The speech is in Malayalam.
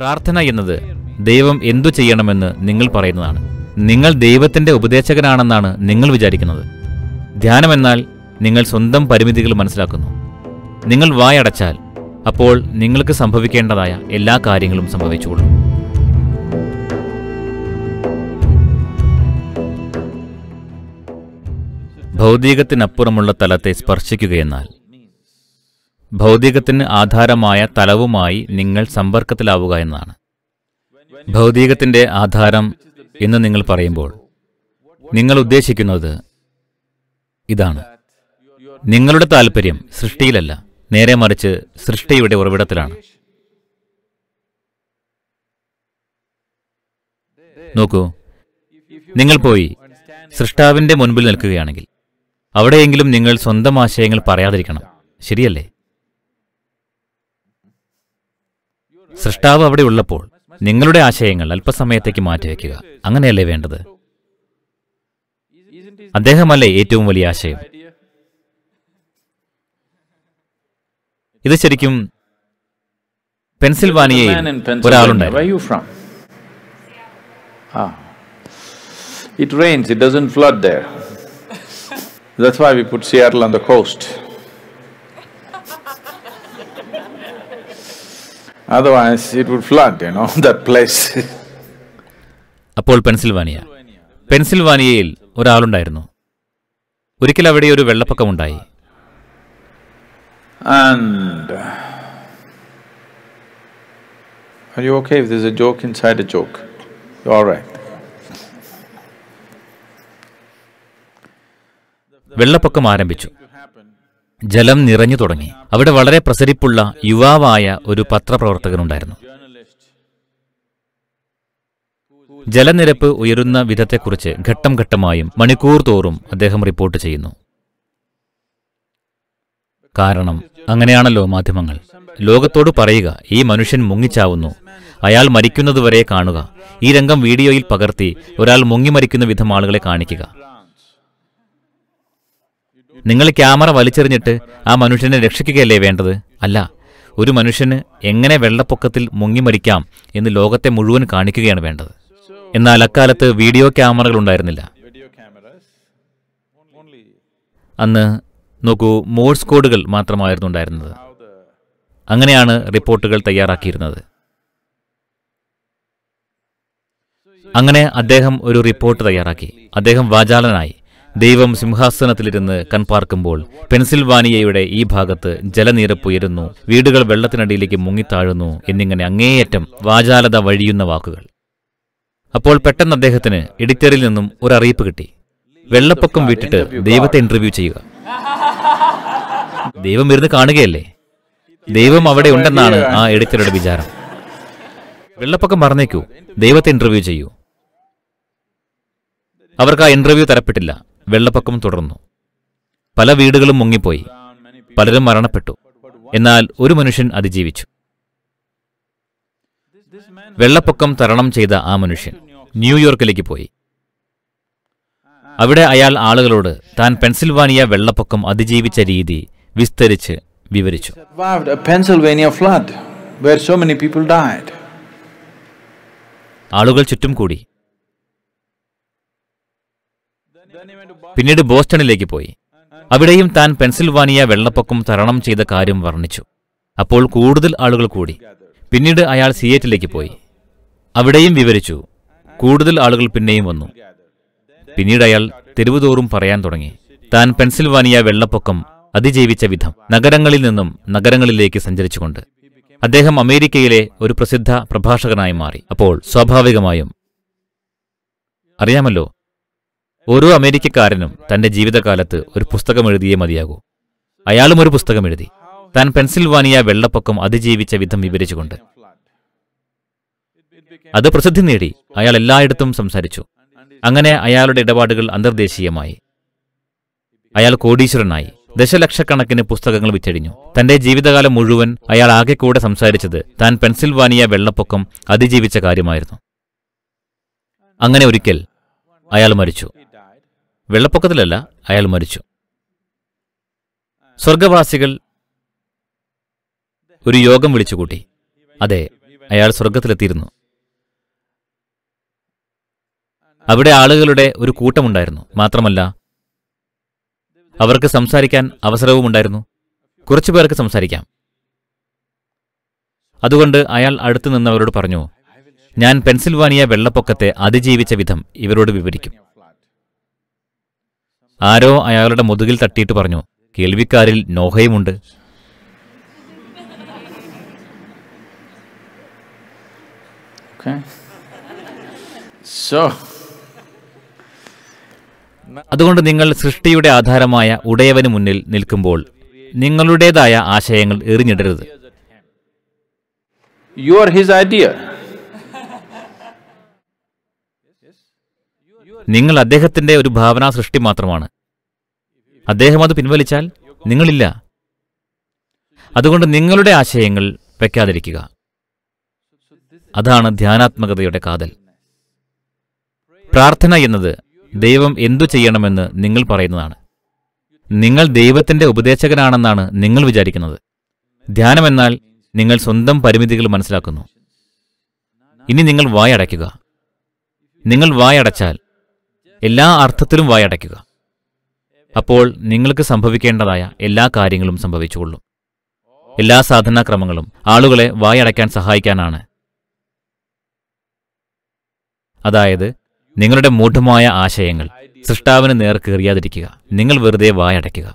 പ്രാർത്ഥന എന്നത് ദൈവം എന്തു ചെയ്യണമെന്ന് നിങ്ങൾ പറയുന്നതാണ് നിങ്ങൾ ദൈവത്തിൻ്റെ ഉപദേശകനാണെന്നാണ് നിങ്ങൾ വിചാരിക്കുന്നത് ധ്യാനം എന്നാൽ നിങ്ങൾ സ്വന്തം പരിമിതികൾ മനസ്സിലാക്കുന്നു നിങ്ങൾ വായടച്ചാൽ അപ്പോൾ നിങ്ങൾക്ക് സംഭവിക്കേണ്ടതായ എല്ലാ കാര്യങ്ങളും സംഭവിച്ചുകൊള്ളും ഭൗതികത്തിനപ്പുറമുള്ള തലത്തെ സ്പർശിക്കുകയെന്നാൽ ഭൗതികത്തിന് ആധാരമായ തലവുമായി നിങ്ങൾ സമ്പർക്കത്തിലാവുക എന്നാണ് ഭൗതികത്തിൻ്റെ ആധാരം എന്ന് നിങ്ങൾ പറയുമ്പോൾ നിങ്ങൾ ഉദ്ദേശിക്കുന്നത് ഇതാണ് നിങ്ങളുടെ താല്പര്യം സൃഷ്ടിയിലല്ല നേരെ മറിച്ച് സൃഷ്ടിയുടെ ഉറവിടത്തിലാണ് നോക്കൂ നിങ്ങൾ പോയി സൃഷ്ടാവിന്റെ മുൻപിൽ നിൽക്കുകയാണെങ്കിൽ അവിടെയെങ്കിലും നിങ്ങൾ സ്വന്തം ആശയങ്ങൾ പറയാതിരിക്കണം ശരിയല്ലേ സൃഷ്ടാവ് അവിടെ ഉള്ളപ്പോൾ നിങ്ങളുടെ ആശയങ്ങൾ അല്പസമയത്തേക്ക് മാറ്റിവെക്കുക അങ്ങനെയല്ലേ വേണ്ടത് അദ്ദേഹമല്ലേ ഏറ്റവും വലിയ ആശയം ഇത് ശരിക്കും പെൻസിൽവാനിയയിൽ ഒരാളുണ്ട് it rains it doesn't flood there. That's why we put Seattle on the coast otherwise it would flood, you know, that place. അപ്പോൾ പെൻസിൽവാനിയ പെൻസിൽവാനിയയിൽ ഒരാളുണ്ടായിരുന്നു ഒരിക്കൽ അവിടെ ഒരു വെള്ളപ്പൊക്കമുണ്ടായി And are you okay if there's a joke inside a joke? You're all right. വെള്ളപ്പൊക്കം ആരംഭിച്ചു ജലം നിറഞ്ഞു തുടങ്ങി അവിടെ വളരെ പ്രസരിപ്പുള്ള യുവാവായ ഒരു പത്രപ്രവർത്തകനുണ്ടായിരുന്നു ജലനിരപ്പ് ഉയരുന്ന വിധത്തെക്കുറിച്ച് ഘട്ടം ഘട്ടമായും മണിക്കൂർ തോറും അദ്ദേഹം റിപ്പോർട്ട് ചെയ്യുന്നു കാരണം അങ്ങനെയാണല്ലോ മാധ്യമങ്ങൾ ലോകത്തോട് പറയുക ഈ മനുഷ്യൻ മുങ്ങിച്ചാവുന്നു അയാൾ മരിക്കുന്നതുവരെ കാണുക ഈ രംഗം വീഡിയോയിൽ പകർത്തി ഒരാൾ മുങ്ങി മരിക്കുന്ന വിധം ആളുകളെ കാണിക്കുക നിങ്ങൾ ക്യാമറ വലിച്ചെറിഞ്ഞിട്ട് ആ മനുഷ്യനെ രക്ഷിക്കുകയല്ലേ വേണ്ടത് അല്ല ഒരു മനുഷ്യന് എങ്ങനെ വെള്ളപ്പൊക്കത്തിൽ മുങ്ങിമരിക്കാം എന്ന് ലോകത്തെ മുഴുവൻ കാണിക്കുകയാണ് വേണ്ടത് എന്നാൽ അക്കാലത്ത് വീഡിയോ ക്യാമറകൾ ഉണ്ടായിരുന്നില്ല അന്ന് നോക്കൂ മോഴ്സ് കോഡുകൾ മാത്രമായിരുന്നു ഉണ്ടായിരുന്നത് അങ്ങനെയാണ് റിപ്പോർട്ടുകൾ തയ്യാറാക്കിയിരുന്നത് അങ്ങനെ അദ്ദേഹം ഒരു റിപ്പോർട്ട് തയ്യാറാക്കി അദ്ദേഹം വാചാലനായി ദൈവം സിംഹാസനത്തിലിരുന്ന് കൺപാർക്കുമ്പോൾ പെൻസിൽവാനിയയുടെ ഈ ഭാഗത്ത് ജലനീരപ്പുയരുന്നു വീടുകൾ വെള്ളത്തിനടിയിലേക്ക് മുങ്ങിത്താഴുന്നു എന്നിങ്ങനെ അങ്ങേയറ്റം വാചാലത വഴിയുന്ന വാക്കുകൾ അപ്പോൾ പെട്ടെന്ന് അദ്ദേഹത്തിന് എഡിറ്ററിൽ നിന്നും ഒരു അറിയിപ്പ് കിട്ടി വെള്ളപ്പൊക്കം വിട്ടിട്ട് ദൈവത്തെ ഇന്റർവ്യൂ ചെയ്യുക ദൈവം ഇരുന്ന് കാണുകയല്ലേ ദൈവം അവിടെ ഉണ്ടെന്നാണ് ആ എഡിറ്ററുടെ വിചാരം വെള്ളപ്പൊക്കം പറഞ്ഞേക്കൂ ദൈവത്തെ ഇന്റർവ്യൂ ചെയ്യൂ അവർക്ക് ആ ഇന്റർവ്യൂ തരപ്പെട്ടില്ല വെള്ളപ്പൊക്കം തുടർന്നു പല വീടുകളും മുങ്ങിപ്പോയി പലരും മരണപ്പെട്ടു എന്നാൽ ഒരു മനുഷ്യൻ അതിജീവിച്ചു വെള്ളപ്പൊക്കം തരണം ചെയ്ത ആ മനുഷ്യൻ ന്യൂയോർക്കിലേക്ക് പോയി അവിടെ അയാൾ ആളുകളോട് താൻ പെൻസിൽവാനിയ വെള്ളപ്പൊക്കം അതിജീവിച്ച രീതി വിസ്തരിച്ച് വിവരിച്ചു ആളുകൾ ചുറ്റും കൂടി പിന്നീട് ബോസ്റ്റണിലേക്ക് പോയി അവിടെയും താൻ പെൻസിൽവാനിയ വെള്ളപ്പൊക്കം തരണം ചെയ്ത കാര്യം വർണ്ണിച്ചു അപ്പോൾ കൂടുതൽ ആളുകൾ കൂടി പിന്നീട് അയാൾ സിയേറ്റിലേക്ക് പോയി അവിടെയും വിവരിച്ചു കൂടുതൽ ആളുകൾ പിന്നെയും വന്നു പിന്നീട് അയാൾ തെരുവുതോറും പറയാൻ തുടങ്ങി താൻ പെൻസിൽവാനിയ വെള്ളപ്പൊക്കം അതിജീവിച്ച വിധം നഗരങ്ങളിൽ നിന്നും നഗരങ്ങളിലേക്ക് സഞ്ചരിച്ചുകൊണ്ട് അദ്ദേഹം അമേരിക്കയിലെ ഒരു പ്രസിദ്ധ പ്രഭാഷകനായി മാറി അപ്പോൾ സ്വാഭാവികമായും അറിയാമല്ലോ ഓരോ അമേരിക്കക്കാരനും തന്റെ ജീവിതകാലത്ത് ഒരു പുസ്തകം എഴുതിയേ മതിയാകൂ അയാളും ഒരു പുസ്തകം എഴുതി താൻ പെൻസിൽവാനിയ വെള്ളപ്പൊക്കം അതിജീവിച്ച വിധം വിവരിച്ചുകൊണ്ട് അത് പ്രസിദ്ധി നേടി അയാൾ എല്ലായിടത്തും സംസാരിച്ചു അങ്ങനെ അയാളുടെ ഇടപാടുകൾ അന്തർദേശീയമായി അയാൾ കോടീശ്വരനായി ദശലക്ഷക്കണക്കിന് പുസ്തകങ്ങൾ വിറ്റഴിഞ്ഞു തന്റെ ജീവിതകാലം മുഴുവൻ അയാൾ ആകെ കൂടെ സംസാരിച്ചത് താൻ പെൻസിൽവാനിയ വെള്ളപ്പൊക്കം അതിജീവിച്ച കാര്യമായിരുന്നു അങ്ങനെ ഒരിക്കൽ അയാൾ മരിച്ചു വെള്ളപ്പൊക്കത്തിലല്ല അയാൾ മരിച്ചു സ്വർഗവാസികൾ ഒരു യോഗം വിളിച്ചുകൂട്ടി അതെ അയാൾ സ്വർഗത്തിലെത്തിയിരുന്നു അവിടെ ആളുകളുടെ ഒരു കൂട്ടമുണ്ടായിരുന്നു മാത്രമല്ല അവർക്ക് സംസാരിക്കാൻ അവസരവുമുണ്ടായിരുന്നു കുറച്ചു പേർക്ക് സംസാരിക്കാം അതുകൊണ്ട് അയാൾ അടുത്തു നിന്നവരോട് പറഞ്ഞു ഞാൻ പെൻസിൽവാനിയ വെള്ളപ്പൊക്കത്തെ അതിജീവിച്ച വിധം ഇവരോട് വിവരിക്കും ആരോ അയാളുടെ മുതുകിൽ തട്ടിയിട്ട് പറഞ്ഞു കേൾവിക്കാരിൽ നോഹയുമുണ്ട് അതുകൊണ്ട് നിങ്ങൾ സൃഷ്ടിയുടെ ആധാരമായ ഉടയവന് മുന്നിൽ നിൽക്കുമ്പോൾ നിങ്ങളുടേതായ ആശയങ്ങൾ എറിഞ്ഞിടരുത് യു ആർ ഹിസ് ഐഡിയ നിങ്ങൾ അദ്ദേഹത്തിന്റെ ഒരു ഭാവനാ സൃഷ്ടി മാത്രമാണ് അദ്ദേഹം അത് പിൻവലിച്ചാൽ നിങ്ങളില്ല അതുകൊണ്ട് നിങ്ങളുടെ ആശയങ്ങൾ വയ്ക്കാതിരിക്കുക അതാണ് ധ്യാനാത്മകതയുടെ കാതൽ പ്രാർത്ഥന എന്നത് ദൈവം എന്തു ചെയ്യണമെന്ന് നിങ്ങൾ പറയുന്നതാണ് നിങ്ങൾ ദൈവത്തിന്റെ ഉപദേശകനാണെന്നാണ് നിങ്ങൾ വിചാരിക്കുന്നത് ധ്യാനമെന്നാൽ നിങ്ങൾ സ്വന്തം പരിമിതികൾ മനസ്സിലാക്കുന്നു ഇനി നിങ്ങൾ വായടയ്ക്കുക നിങ്ങൾ വായടച്ചാൽ എല്ലാ അർത്ഥത്തിലും വായടയ്ക്കുക അപ്പോൾ നിങ്ങൾക്ക് സംഭവിക്കേണ്ടതായ എല്ലാ കാര്യങ്ങളും സംഭവിച്ചുകൊള്ളും എല്ലാ സാധനാക്രമങ്ങളും ആളുകളെ വായടയ്ക്കാൻ സഹായിക്കാനാണ് അതായത് നിങ്ങളുടെ മൂഢമായ ആശയങ്ങൾ സൃഷ്ടാവിന് നേർക്കേറിയാതിരിക്കുക നിങ്ങൾ വെറുതെ വായടയ്ക്കുക